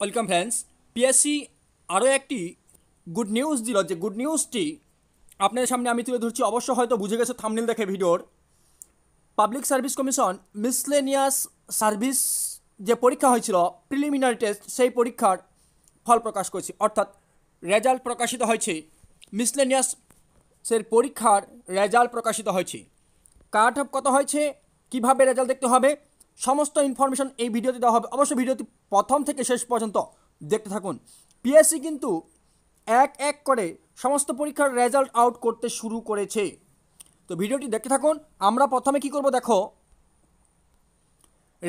welcome friends PSC আরও একটি good news দিল যে গুড নিউজটি আপনাদের সামনে আমি তুলে ধরছি অবশ্য হয়তো বুঝে গেছে থামনিল দেখে ভিডিওর public service commission miscellaneous service যে পরীক্ষা হয়েছিল প্রিলিমিনারি টেস্ট সেই পরীক্ষার ফল প্রকাশ করেছে অর্থাৎ রেজাল্ট প্রকাশিত হয়েছে মিসলেনিয়াস মিসলেনিয়াসের পরীক্ষার রেজাল্ট প্রকাশিত হয়েছে কাট অফ কত হয়েছে কিভাবে রেজাল্ট দেখতে হবে সমস্ত ইনফরমেশন এই ভিডিওতে দেওয়া হবে অবশ্যই ভিডিওটি প্রথম থেকে শেষ পর্যন্ত দেখতে থাকুন পিএসসি কিন্তু এক এক করে সমস্ত পরীক্ষার রেজাল্ট আউট করতে শুরু করেছে তো ভিডিওটি দেখতে থাকুন আমরা প্রথমে কি করব দেখো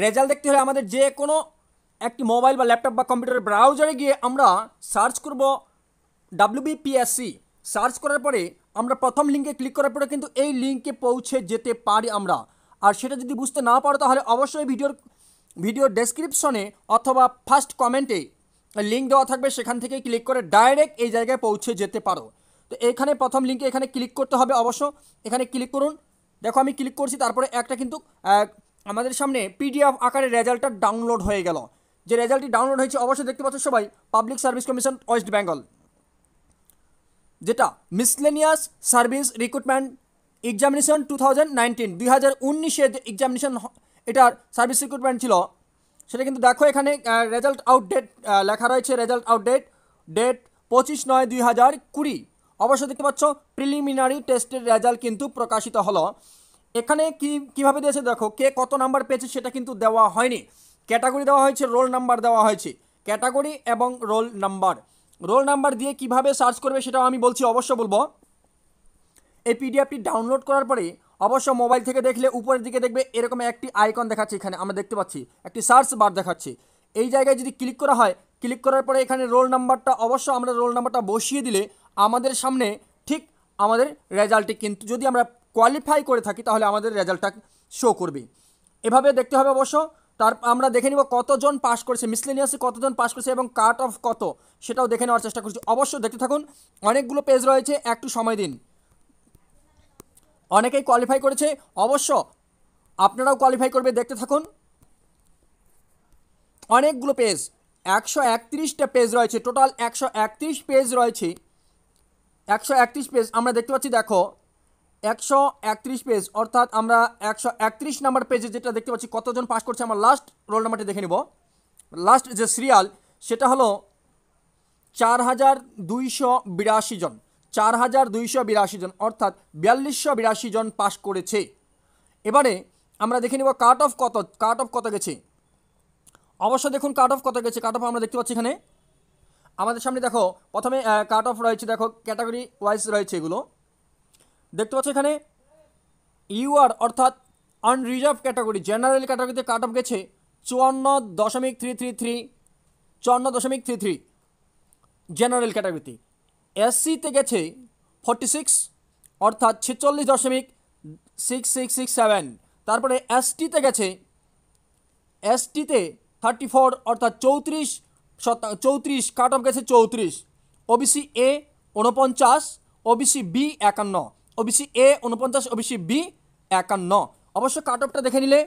রেজাল্ট দেখতে হলে আমাদের যে কোনো একটি মোবাইল বা ল্যাপটপ বা কম্পিউটার ব্রাউজারে গিয়ে আমরা সার্চ করব ডাব্লিউবিপিএসসি সার্চ করার পরে আমরা প্রথম লিঙ্কে ক্লিক করার পরে কিন্তু এই লিঙ্কে পৌঁছে যেতে পারি আমরা আর সেটা যদি বুঝতে না পারো তাহলে অবশ্যই ভিডিওর ভিডিও ডেসক্রিপশনে অথবা ফার্স্ট কমেন্টে লিঙ্ক দেওয়া থাকবে সেখান থেকে ক্লিক করে ডাইরেক্ট এই জায়গায় পৌঁছে যেতে পারো তো এখানে প্রথম লিঙ্কে এখানে ক্লিক করতে হবে অবশ্য এখানে ক্লিক করুন দেখো আমি ক্লিক করছি তারপরে একটা কিন্তু আমাদের সামনে পিডিএফ আকারে রেজাল্টটা ডাউনলোড হয়ে গেল যে রেজাল্টটি ডাউনলোড হয়েছে অবশ্যই দেখতে পাচ্ছ সবাই public service commission West Bengal যেটা miscellaneous service recruitment examination two thousand nineteen দুই হাজার উনিশে যে এক্সামিনেশন এটার সার্ভিস রিক্রুটমেন্ট ছিল সেটা কিন্তু দেখো এখানে রেজাল্ট আউটডেট লেখা রয়েছে রেজাল্ট আউটডেট ডেট পঁচিশ নয় দুই হাজার কুড়ি অবশ্য দেখতে পাচ্ছ প্রিলিমিনারি টেস্টের রেজাল্ট কিন্তু প্রকাশিত হলো এখানে কি কীভাবে দিয়েছে দেখো কে কত নাম্বার পেয়েছে সেটা কিন্তু দেওয়া হয়নি ক্যাটাগরি দেওয়া হয়েছে রোল নাম্বার দেওয়া হয়েছে ক্যাটাগরি এবং রোল নাম্বার রোল নাম্বার দিয়ে কিভাবে সার্চ করবে সেটাও আমি বলছি অবশ্য বলবো এই পিডিএফটি ডাউনলোড করার পরে অবশ্য মোবাইল থেকে দেখলে উপরের দিকে দেখবে এরকম একটি আইকন দেখাচ্ছে এখানে আমরা দেখতে পাচ্ছি একটি সার্চ বার দেখাচ্ছে এই জায়গায় যদি ক্লিক করা হয় ক্লিক করার পরে এখানে রোল নাম্বারটা অবশ্য আমরা রোল নাম্বারটা বসিয়ে দিলে আমাদের সামনে ঠিক আমাদের রেজাল্টটি কিন্তু যদি আমরা কোয়ালিফাই করে থাকি তাহলে আমাদের রেজাল্টটা শো করবে এভাবে দেখতে হবে অবশ্য তার আমরা দেখে নিব কতজন পাস করেছে মিসলেনিয়াসে কতজন পাস করেছে এবং কাট অফ কত সেটাও দেখে নেওয়ার চেষ্টা করছি অবশ্য দেখতে থাকুন অনেকগুলো পেজ রয়েছে একটু সময় দিন অনেকেই কোয়ালিফাই করেছে অবশ্য আপনারাও কোয়ালিফাই করবে দেখতে থাকুন অনেকগুলো পেজ একশো একত্রিশটা পেজ রয়েছে টোটাল একশো একত্রিশ পেজ রয়েছে একশো একত্রিশ পেজ আমরা দেখতে পাচ্ছি দেখো একশো একত্রিশ পেজ অর্থাৎ আমরা একশো একত্রিশ নাম্বার পেজে যেটা দেখতে পাচ্ছি কতজন পাস করছে আমরা লাস্ট রোল নাম্বারটি দেখে নেব লাস্ট যে সিরিয়াল সেটা হলো চার হাজার দুইশো বিরাশি জন চার হাজার দুইশো বিরাশি জন অর্থাৎ বিয়াল্লিশশো বিরাশি জন পাশ করেছে এবারে আমরা দেখে নেব কাট অফ কত কাট অফ কত গেছে অবশ্য দেখুন কাট অফ কত গেছে কাট অফ আমরা দেখতে পাচ্ছি এখানে আমাদের সামনে দেখো প্রথমে কাট অফ রয়েছে দেখো ক্যাটাগরি ওয়াইজ রয়েছে এগুলো দেখতে পাচ্ছ এখানে ইউআর অর্থাৎ আনরিজার্ভ ক্যাটাগরি জেনারেল ক্যাটাগরিতে কাট অফ গেছে চুয়ান্ন দশমিক থ্রি থ্রি থ্রি চুয়ান্ন দশমিক থ্রি থ্রি জেনারেল ক্যাটাগরিতে এসসিতে গেছে ফর্টি সিক্স অর্থাৎ ছেচল্লিশ দশমিক সিক্স সিক্স সিক্স সেভেন তারপরে এসটিতে গেছে এসটিতে থার্টি ফোর অর্থাৎ চৌত্রিশ চৌত্রিশ কাট অফ গেছে চৌত্রিশ ওবিসি এ উনপঞ্চাশ ওবিসি বি একান্ন ওবিসি এ উনপঞ্চাশ ওবিসি বি একান্ন অবশ্য কাট অফটা দেখে নিলে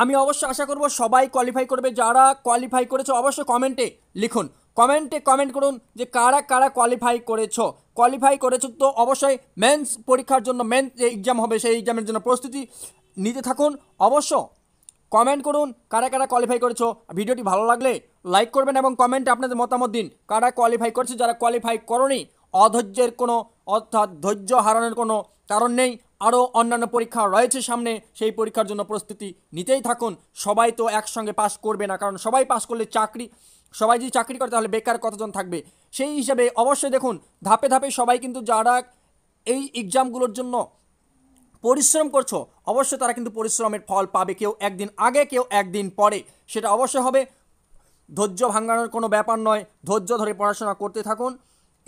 আমি অবশ্য আশা করব সবাই কোয়ালিফাই করবে যারা কোয়ালিফাই করেছে অবশ্য কমেন্টে লিখুন কমেন্টে কমেন্ট করুন যে কারা কারা কোয়ালিফাই করেছো কোয়ালিফাই করেছো তো অবশ্যই মেন্স পরীক্ষার জন্য মেন যে এক্সাম হবে সেই এক্সামের জন্য প্রস্তুতি নিতে থাকুন অবশ্য কমেন্ট করুন কারা কারা কোয়ালিফাই করেছো ভিডিওটি ভালো লাগলে লাইক করবেন এবং কমেন্টে আপনাদের মতামত দিন কারা কোয়ালিফাই করেছে যারা কোয়ালিফাই করনি অধৈর্যের কোনো অর্থাৎ ধৈর্য হারানোর কোনো কারণ নেই আরও অন্যান্য পরীক্ষা রয়েছে সামনে সেই পরীক্ষার জন্য প্রস্তুতি নিতেই থাকুন সবাই তো একসঙ্গে পাস করবে না কারণ সবাই পাস করলে চাকরি সবাই যদি চাকরি করে তাহলে বেকার কতজন থাকবে সেই হিসাবে অবশ্যই দেখুন ধাপে ধাপে সবাই কিন্তু যারা এই এক্সামগুলোর জন্য পরিশ্রম করছো অবশ্যই তারা কিন্তু পরিশ্রমের ফল পাবে কেউ একদিন আগে কেউ একদিন পরে সেটা অবশ্যই হবে ধৈর্য ভাঙানোর কোনো ব্যাপার নয় ধৈর্য ধরে পড়াশোনা করতে থাকুন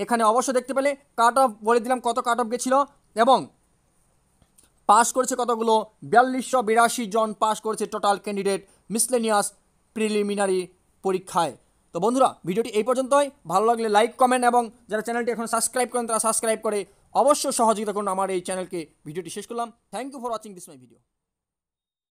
এখানে অবশ্য দেখতে পেলে কাট অফ বলে দিলাম কত কাট অফ গেছিলো এবং পাস করেছে কতগুলো বিয়াল্লিশশো বিরাশি জন পাস করেছে টোটাল ক্যান্ডিডেট মিসলেনিয়াস প্রিলিমিনারি পরীক্ষায় তো বন্ধুরা ভিডিওটি এই পর্যন্তই ভালো লাগলে লাইক কমেন্ট এবং যারা চ্যানেলটি এখন সাবস্ক্রাইব করেন তারা সাবস্ক্রাইব করে অবশ্যই সহযোগিতা করুন আমার এই চ্যানেলকে ভিডিওটি শেষ করলাম thank you for watching this my video